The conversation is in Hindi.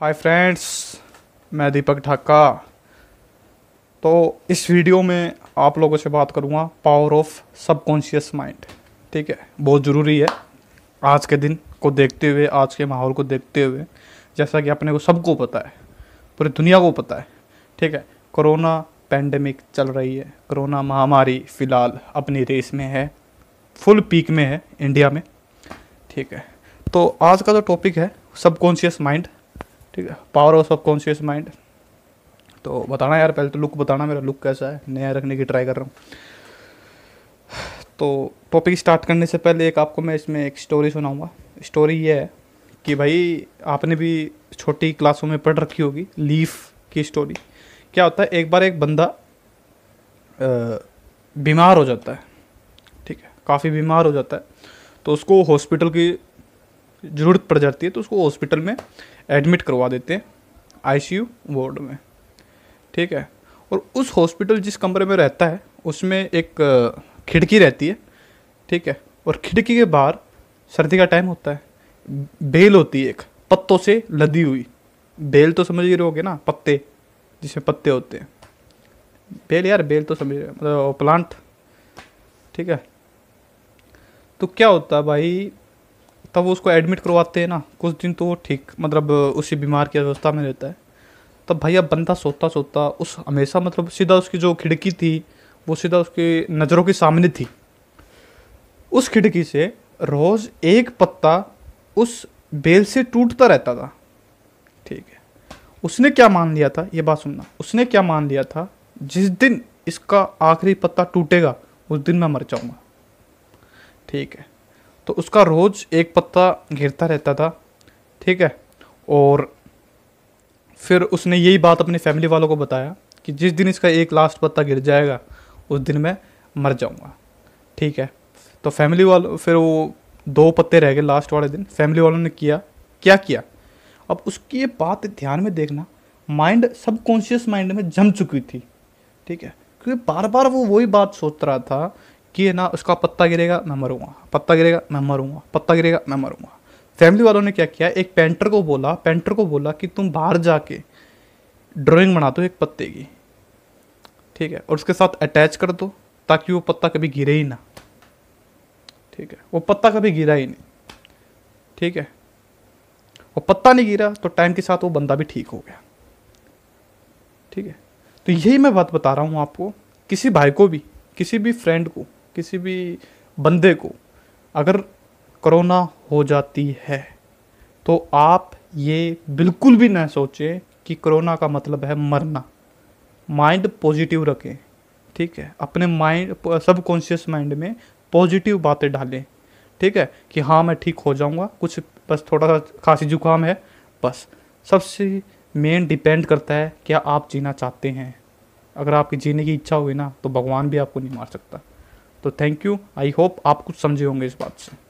हाय फ्रेंड्स मैं दीपक ठाका तो इस वीडियो में आप लोगों से बात करूंगा पावर ऑफ सबकॉन्शियस माइंड ठीक है बहुत ज़रूरी है आज के दिन को देखते हुए आज के माहौल को देखते हुए जैसा कि अपने को सबको पता है पूरी दुनिया को पता है ठीक है कोरोना पैंडमिक चल रही है कोरोना महामारी फ़िलहाल अपनी रेस में है फुल पीक में है इंडिया में ठीक है तो आज का जो टॉपिक है सबकॉन्शियस माइंड ठीक है power of subconscious mind तो बताना यार पहले तो लुक बताना मेरा लुक कैसा है नया रखने की ट्राई कर रहा हूँ तो टॉपिक स्टार्ट करने से पहले एक आपको मैं इसमें एक स्टोरी सुनाऊँगा स्टोरी ये है कि भाई आपने भी छोटी क्लासों में पढ़ रखी होगी लीफ की स्टोरी क्या होता है एक बार एक बंदा बीमार हो जाता है ठीक है काफ़ी बीमार हो जाता है तो उसको हॉस्पिटल की ज़रूरत पड़ जाती है तो उसको हॉस्पिटल में एडमिट करवा देते हैं आईसीयू वार्ड में ठीक है और उस हॉस्पिटल जिस कमरे में रहता है उसमें एक खिड़की रहती है ठीक है और खिड़की के बाहर सर्दी का टाइम होता है बेल होती है एक पत्तों से लदी हुई बेल तो समझ ही रहोगे ना पत्ते जिसमें पत्ते होते हैं बेल यार बेल तो समझ मतलब प्लांट ठीक है तो क्या होता भाई तब वो उसको एडमिट करवाते हैं ना कुछ दिन तो वो ठीक मतलब उसी बीमार की अवस्था में रहता है तब भैया बंदा सोता सोता उस हमेशा मतलब सीधा उसकी जो खिड़की थी वो सीधा उसकी नज़रों के सामने थी उस खिड़की से रोज़ एक पत्ता उस बेल से टूटता रहता था ठीक है उसने क्या मान लिया था ये बात सुनना उसने क्या मान लिया था जिस दिन इसका आखिरी पत्ता टूटेगा उस दिन मैं मर जाऊँगा ठीक है तो उसका रोज़ एक पत्ता घिरता रहता था ठीक है और फिर उसने यही बात अपनी फैमिली वालों को बताया कि जिस दिन इसका एक लास्ट पत्ता गिर जाएगा उस दिन मैं मर जाऊँगा ठीक है तो फैमिली वालों फिर वो दो पत्ते रह गए लास्ट वाले दिन फैमिली वालों ने किया क्या किया अब उसकी ये बात ध्यान में देखना माइंड सब कॉन्शियस माइंड में जम चुकी थी ठीक है क्योंकि बार बार वो वही बात सोच रहा था किए ना उसका पत्ता गिरेगा मैं मरूंगा पत्ता गिरेगा मैं मरूंगा पत्ता गिरेगा मैं मरूंगा फैमिली वालों ने क्या किया एक पेंटर को बोला पेंटर को बोला कि तुम बाहर जाके ड्राइंग बना दो एक पत्ते की ठीक है और उसके साथ अटैच कर दो ताकि वो पत्ता कभी गिरे ही ना ठीक है वो पत्ता कभी गिरा ही नहीं ठीक है वो पत्ता नहीं गिरा तो टाइम के साथ वो बंदा भी ठीक हो गया ठीक है तो यही मैं बात बता रहा हूँ आपको किसी भाई को भी किसी भी फ्रेंड को किसी भी बंदे को अगर कोरोना हो जाती है तो आप ये बिल्कुल भी ना सोचें कि कोरोना का मतलब है मरना माइंड पॉजिटिव रखें ठीक है अपने माइंड सब कॉन्शियस माइंड में पॉजिटिव बातें डालें ठीक है कि हाँ मैं ठीक हो जाऊँगा कुछ बस थोड़ा सा खांसी जुकाम है बस सबसे मेन डिपेंड करता है क्या आप जीना चाहते हैं अगर आपकी जीने की इच्छा हुई ना तो भगवान भी आपको नहीं मार सकता तो थैंक यू आई होप आप कुछ समझे होंगे इस बात से